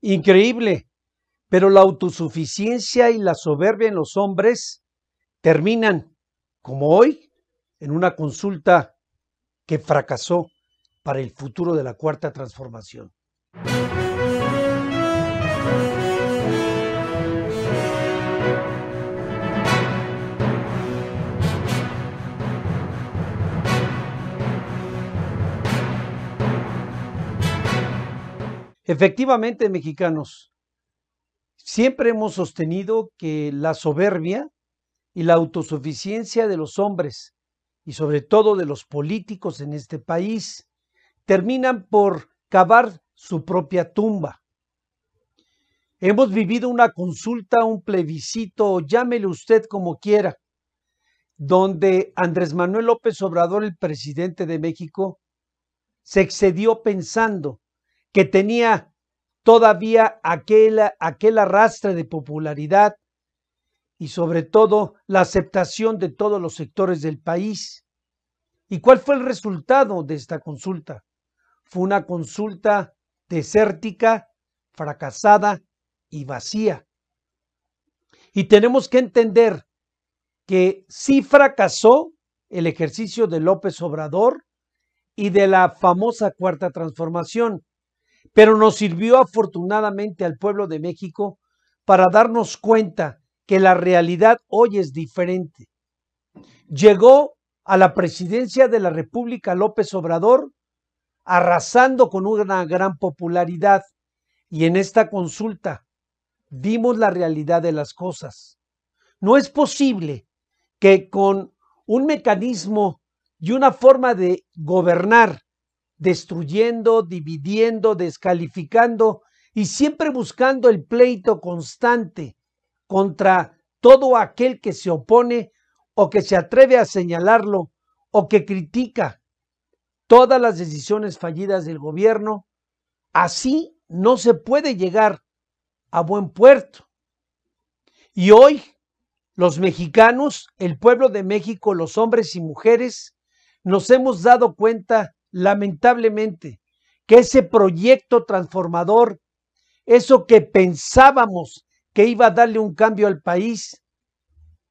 Increíble, pero la autosuficiencia y la soberbia en los hombres terminan, como hoy, en una consulta que fracasó para el futuro de la cuarta transformación. Efectivamente, mexicanos, siempre hemos sostenido que la soberbia y la autosuficiencia de los hombres, y sobre todo de los políticos en este país, terminan por cavar su propia tumba. Hemos vivido una consulta, un plebiscito, llámele usted como quiera, donde Andrés Manuel López Obrador, el presidente de México, se excedió pensando que tenía todavía aquel, arrastre de popularidad y sobre todo la aceptación de todos los sectores del país. ¿Y cuál fue el resultado de esta consulta? Fue una consulta desértica, fracasada y vacía. Y tenemos que entender que sí fracasó el ejercicio de López Obrador y de la famosa cuarta transformación, pero nos sirvió afortunadamente al pueblo de México para darnos cuenta que la realidad hoy es diferente. Llegó a la presidencia de la República López Obrador arrasando con una gran popularidad y en esta consulta vimos la realidad de las cosas. No es posible que con un mecanismo y una forma de gobernar destruyendo, dividiendo, descalificando y siempre buscando el pleito constante contra todo aquel que se opone o que se atreve a señalarlo o que critica todas las decisiones fallidas del gobierno. Así no se puede llegar a buen puerto. Y hoy los mexicanos, el pueblo de México, los hombres y mujeres, nos hemos dado cuenta lamentablemente, que ese proyecto transformador, eso que pensábamos que iba a darle un cambio al país,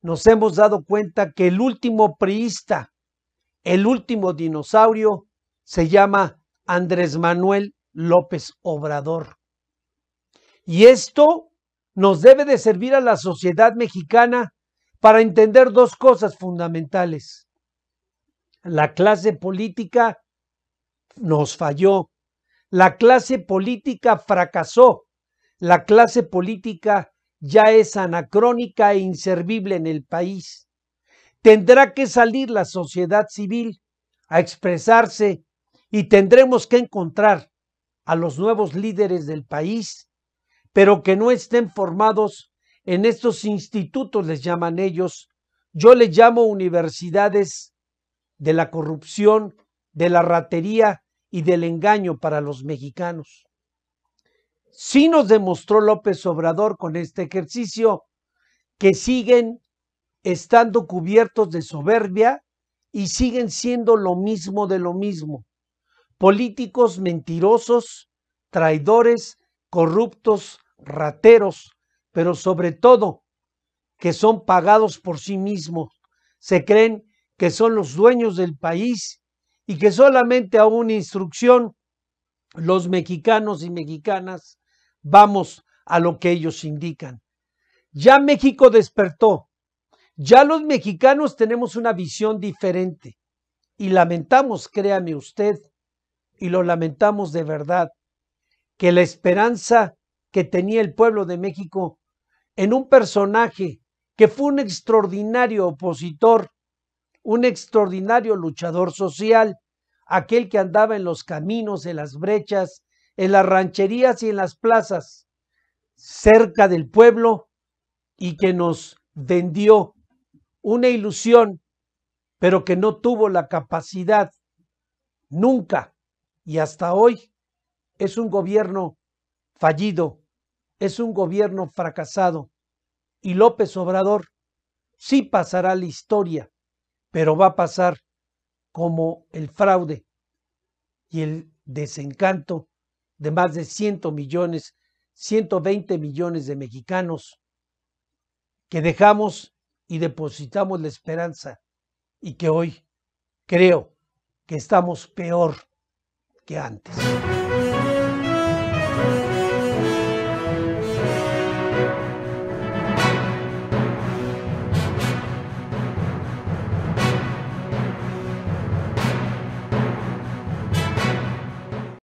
nos hemos dado cuenta que el último priista, el último dinosaurio, se llama Andrés Manuel López Obrador. Y esto nos debe de servir a la sociedad mexicana para entender dos cosas fundamentales. La clase política nos falló. La clase política fracasó. La clase política ya es anacrónica e inservible en el país. Tendrá que salir la sociedad civil a expresarse y tendremos que encontrar a los nuevos líderes del país, pero que no estén formados en estos institutos, les llaman ellos, yo les llamo universidades de la corrupción, de la ratería y del engaño para los mexicanos. Sí nos demostró López Obrador con este ejercicio que siguen estando cubiertos de soberbia y siguen siendo lo mismo de lo mismo. Políticos mentirosos, traidores, corruptos, rateros, pero sobre todo que son pagados por sí mismos. Se creen que son los dueños del país y que solamente a una instrucción los mexicanos y mexicanas vamos a lo que ellos indican. Ya México despertó, ya los mexicanos tenemos una visión diferente y lamentamos, créame usted, y lo lamentamos de verdad, que la esperanza que tenía el pueblo de México en un personaje que fue un extraordinario opositor un extraordinario luchador social, aquel que andaba en los caminos, en las brechas, en las rancherías y en las plazas, cerca del pueblo, y que nos vendió una ilusión, pero que no tuvo la capacidad nunca y hasta hoy es un gobierno fallido, es un gobierno fracasado. Y López Obrador sí pasará la historia pero va a pasar como el fraude y el desencanto de más de 100 millones, 120 millones de mexicanos que dejamos y depositamos la esperanza y que hoy creo que estamos peor que antes.